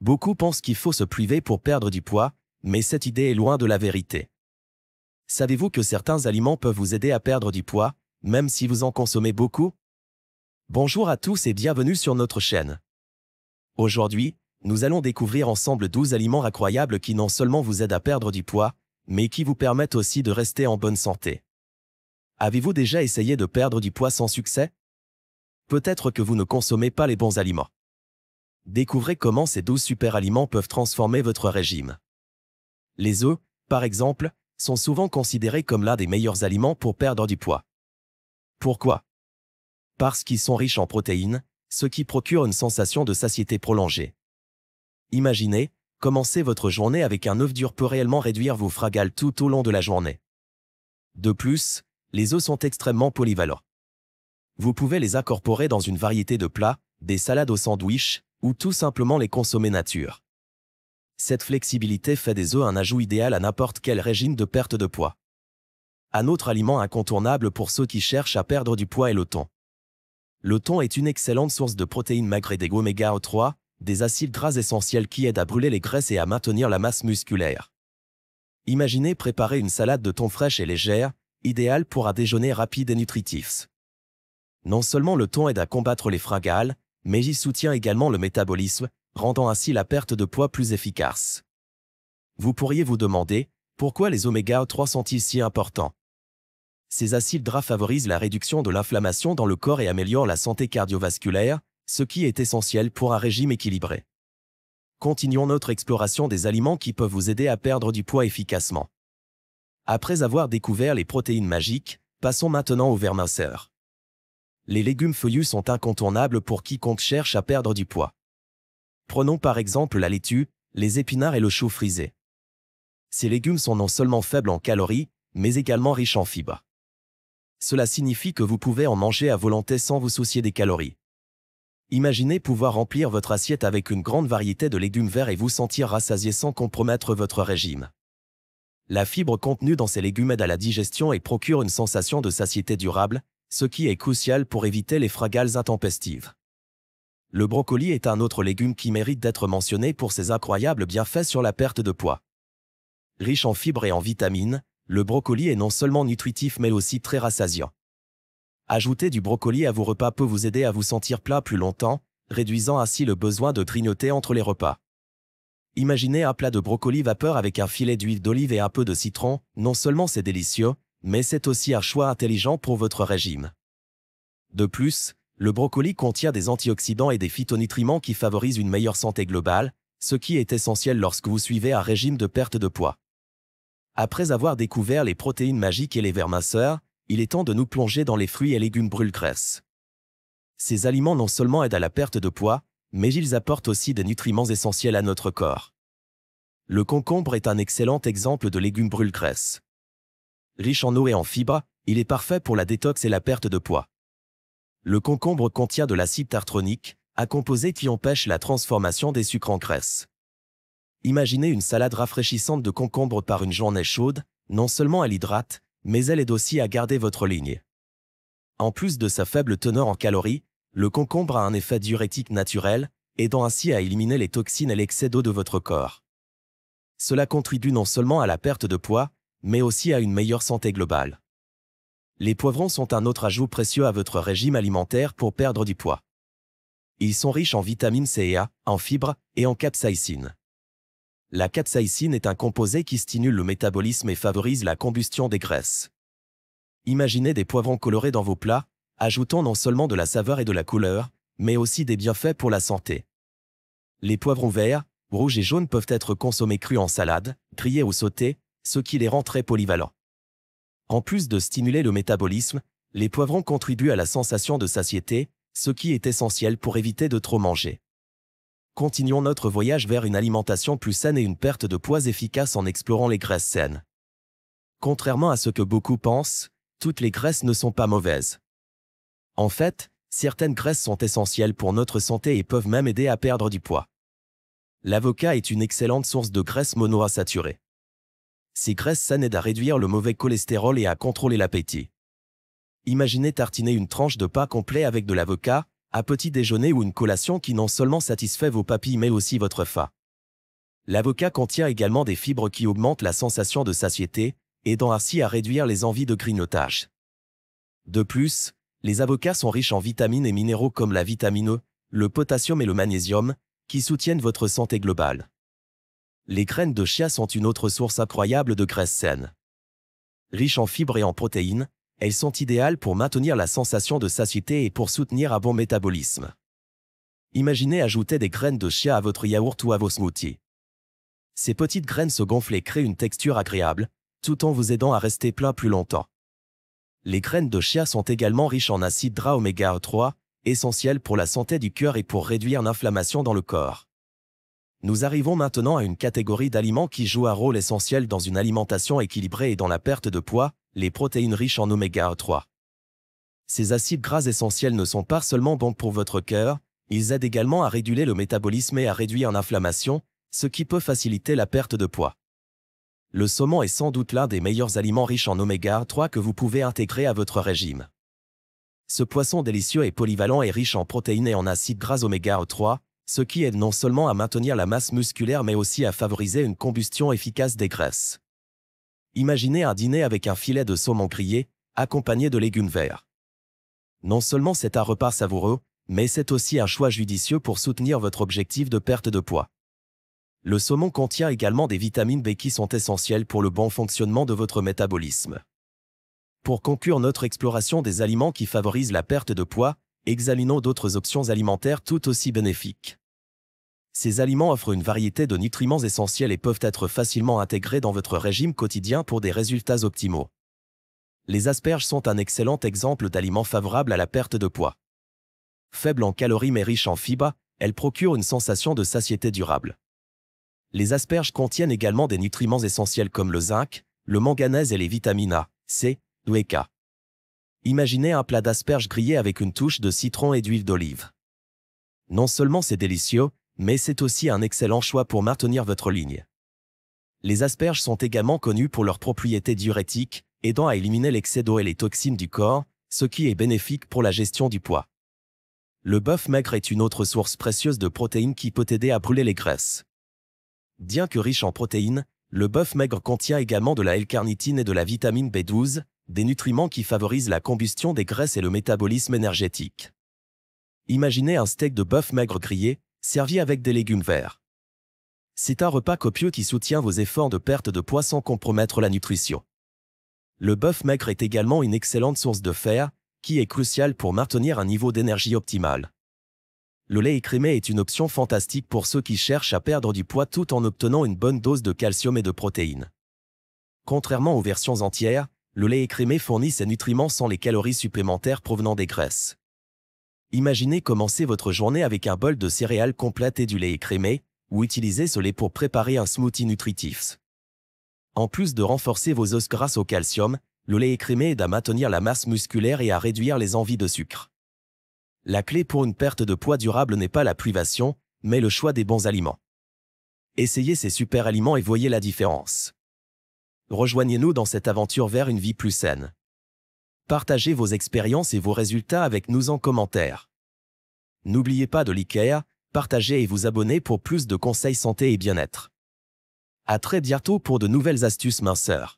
Beaucoup pensent qu'il faut se priver pour perdre du poids, mais cette idée est loin de la vérité. Savez-vous que certains aliments peuvent vous aider à perdre du poids, même si vous en consommez beaucoup Bonjour à tous et bienvenue sur notre chaîne. Aujourd'hui, nous allons découvrir ensemble 12 aliments incroyables qui non seulement vous aident à perdre du poids, mais qui vous permettent aussi de rester en bonne santé. Avez-vous déjà essayé de perdre du poids sans succès Peut-être que vous ne consommez pas les bons aliments découvrez comment ces 12 superaliments peuvent transformer votre régime. Les œufs, par exemple, sont souvent considérés comme l'un des meilleurs aliments pour perdre du poids. Pourquoi Parce qu'ils sont riches en protéines, ce qui procure une sensation de satiété prolongée. Imaginez, commencer votre journée avec un œuf dur peut réellement réduire vos fragales tout au long de la journée. De plus, les œufs sont extrêmement polyvalents. Vous pouvez les incorporer dans une variété de plats, des salades aux sandwich, ou tout simplement les consommer nature. Cette flexibilité fait des œufs un ajout idéal à n'importe quel régime de perte de poids. Un autre aliment incontournable pour ceux qui cherchent à perdre du poids est le thon. Le thon est une excellente source de protéines malgré des oméga 3, des acides gras essentiels qui aident à brûler les graisses et à maintenir la masse musculaire. Imaginez préparer une salade de thon fraîche et légère, idéale pour un déjeuner rapide et nutritif. Non seulement le thon aide à combattre les fragales, mais il soutient également le métabolisme, rendant ainsi la perte de poids plus efficace. Vous pourriez vous demander, pourquoi les oméga 3 sont-ils si importants Ces acides gras favorisent la réduction de l'inflammation dans le corps et améliorent la santé cardiovasculaire, ce qui est essentiel pour un régime équilibré. Continuons notre exploration des aliments qui peuvent vous aider à perdre du poids efficacement. Après avoir découvert les protéines magiques, passons maintenant aux verminceurs les légumes feuillus sont incontournables pour quiconque cherche à perdre du poids. Prenons par exemple la laitue, les épinards et le chou frisé. Ces légumes sont non seulement faibles en calories, mais également riches en fibres. Cela signifie que vous pouvez en manger à volonté sans vous soucier des calories. Imaginez pouvoir remplir votre assiette avec une grande variété de légumes verts et vous sentir rassasié sans compromettre votre régime. La fibre contenue dans ces légumes aide à la digestion et procure une sensation de satiété durable, ce qui est crucial pour éviter les fragales intempestives. Le brocoli est un autre légume qui mérite d'être mentionné pour ses incroyables bienfaits sur la perte de poids. Riche en fibres et en vitamines, le brocoli est non seulement nutritif mais aussi très rassasiant. Ajouter du brocoli à vos repas peut vous aider à vous sentir plat plus longtemps, réduisant ainsi le besoin de trignoter entre les repas. Imaginez un plat de brocoli vapeur avec un filet d'huile d'olive et un peu de citron, non seulement c'est délicieux, mais c'est aussi un choix intelligent pour votre régime. De plus, le brocoli contient des antioxydants et des phytonutriments qui favorisent une meilleure santé globale, ce qui est essentiel lorsque vous suivez un régime de perte de poids. Après avoir découvert les protéines magiques et les verminceurs, il est temps de nous plonger dans les fruits et légumes brûle-graisse. Ces aliments non seulement aident à la perte de poids, mais ils apportent aussi des nutriments essentiels à notre corps. Le concombre est un excellent exemple de légumes brûle-graisse. Riche en eau et en fibres, il est parfait pour la détox et la perte de poids. Le concombre contient de l'acide tartronique, un composé qui empêche la transformation des sucres en graisse. Imaginez une salade rafraîchissante de concombre par une journée chaude, non seulement elle hydrate, mais elle aide aussi à garder votre ligne. En plus de sa faible teneur en calories, le concombre a un effet diurétique naturel, aidant ainsi à éliminer les toxines et l'excès d'eau de votre corps. Cela contribue non seulement à la perte de poids, mais aussi à une meilleure santé globale. Les poivrons sont un autre ajout précieux à votre régime alimentaire pour perdre du poids. Ils sont riches en vitamine C et A, en fibres et en capsaïcine. La capsaïcine est un composé qui stimule le métabolisme et favorise la combustion des graisses. Imaginez des poivrons colorés dans vos plats, ajoutant non seulement de la saveur et de la couleur, mais aussi des bienfaits pour la santé. Les poivrons verts, rouges et jaunes peuvent être consommés crus en salade, grillés ou sautés, ce qui les rend très polyvalents. En plus de stimuler le métabolisme, les poivrons contribuent à la sensation de satiété, ce qui est essentiel pour éviter de trop manger. Continuons notre voyage vers une alimentation plus saine et une perte de poids efficace en explorant les graisses saines. Contrairement à ce que beaucoup pensent, toutes les graisses ne sont pas mauvaises. En fait, certaines graisses sont essentielles pour notre santé et peuvent même aider à perdre du poids. L'avocat est une excellente source de graisses monoinsaturées. Ces graisses saines aident à réduire le mauvais cholestérol et à contrôler l'appétit. Imaginez tartiner une tranche de pain complet avec de l'avocat, à petit déjeuner ou une collation qui non seulement satisfait vos papilles mais aussi votre faim. L'avocat contient également des fibres qui augmentent la sensation de satiété, aidant ainsi à réduire les envies de grignotage. De plus, les avocats sont riches en vitamines et minéraux comme la vitamine E, le potassium et le magnésium, qui soutiennent votre santé globale les graines de chia sont une autre source incroyable de graisse saine. Riches en fibres et en protéines, elles sont idéales pour maintenir la sensation de satiété et pour soutenir un bon métabolisme. Imaginez ajouter des graines de chia à votre yaourt ou à vos smoothies. Ces petites graines se gonflent et créent une texture agréable, tout en vous aidant à rester plein plus longtemps. Les graines de chia sont également riches en acide gras oméga 3, essentiels pour la santé du cœur et pour réduire l'inflammation dans le corps. Nous arrivons maintenant à une catégorie d'aliments qui joue un rôle essentiel dans une alimentation équilibrée et dans la perte de poids, les protéines riches en oméga 3. Ces acides gras essentiels ne sont pas seulement bons pour votre cœur, ils aident également à réguler le métabolisme et à réduire l'inflammation, ce qui peut faciliter la perte de poids. Le saumon est sans doute l'un des meilleurs aliments riches en oméga 3 que vous pouvez intégrer à votre régime. Ce poisson délicieux et polyvalent est riche en protéines et en acides gras oméga 3, ce qui aide non seulement à maintenir la masse musculaire mais aussi à favoriser une combustion efficace des graisses. Imaginez un dîner avec un filet de saumon grillé, accompagné de légumes verts. Non seulement c'est un repas savoureux, mais c'est aussi un choix judicieux pour soutenir votre objectif de perte de poids. Le saumon contient également des vitamines B qui sont essentielles pour le bon fonctionnement de votre métabolisme. Pour conclure notre exploration des aliments qui favorisent la perte de poids, examinons d'autres options alimentaires tout aussi bénéfiques. Ces aliments offrent une variété de nutriments essentiels et peuvent être facilement intégrés dans votre régime quotidien pour des résultats optimaux. Les asperges sont un excellent exemple d'aliments favorables à la perte de poids. Faibles en calories mais riches en fibres, elles procurent une sensation de satiété durable. Les asperges contiennent également des nutriments essentiels comme le zinc, le manganèse et les vitamines A, C, D et K. Imaginez un plat d'asperges grillées avec une touche de citron et d'huile d'olive. Non seulement c'est délicieux, mais c'est aussi un excellent choix pour maintenir votre ligne. Les asperges sont également connues pour leurs propriétés diurétiques, aidant à éliminer l'excès d'eau et les toxines du corps, ce qui est bénéfique pour la gestion du poids. Le bœuf maigre est une autre source précieuse de protéines qui peut aider à brûler les graisses. Bien que riche en protéines, le bœuf maigre contient également de la L-carnitine et de la vitamine B12, des nutriments qui favorisent la combustion des graisses et le métabolisme énergétique. Imaginez un steak de bœuf maigre grillé, servi avec des légumes verts. C'est un repas copieux qui soutient vos efforts de perte de poids sans compromettre la nutrition. Le bœuf maigre est également une excellente source de fer, qui est cruciale pour maintenir un niveau d'énergie optimal. Le lait écrémé est une option fantastique pour ceux qui cherchent à perdre du poids tout en obtenant une bonne dose de calcium et de protéines. Contrairement aux versions entières, le lait écrémé fournit ses nutriments sans les calories supplémentaires provenant des graisses. Imaginez commencer votre journée avec un bol de céréales complètes du lait écrémé, ou utiliser ce lait pour préparer un smoothie nutritif. En plus de renforcer vos os grâce au calcium, le lait écrémé aide à maintenir la masse musculaire et à réduire les envies de sucre. La clé pour une perte de poids durable n'est pas la privation, mais le choix des bons aliments. Essayez ces super aliments et voyez la différence. Rejoignez-nous dans cette aventure vers une vie plus saine. Partagez vos expériences et vos résultats avec nous en commentaire. N'oubliez pas de liker, partager et vous abonner pour plus de conseils santé et bien-être. À très bientôt pour de nouvelles astuces minceurs.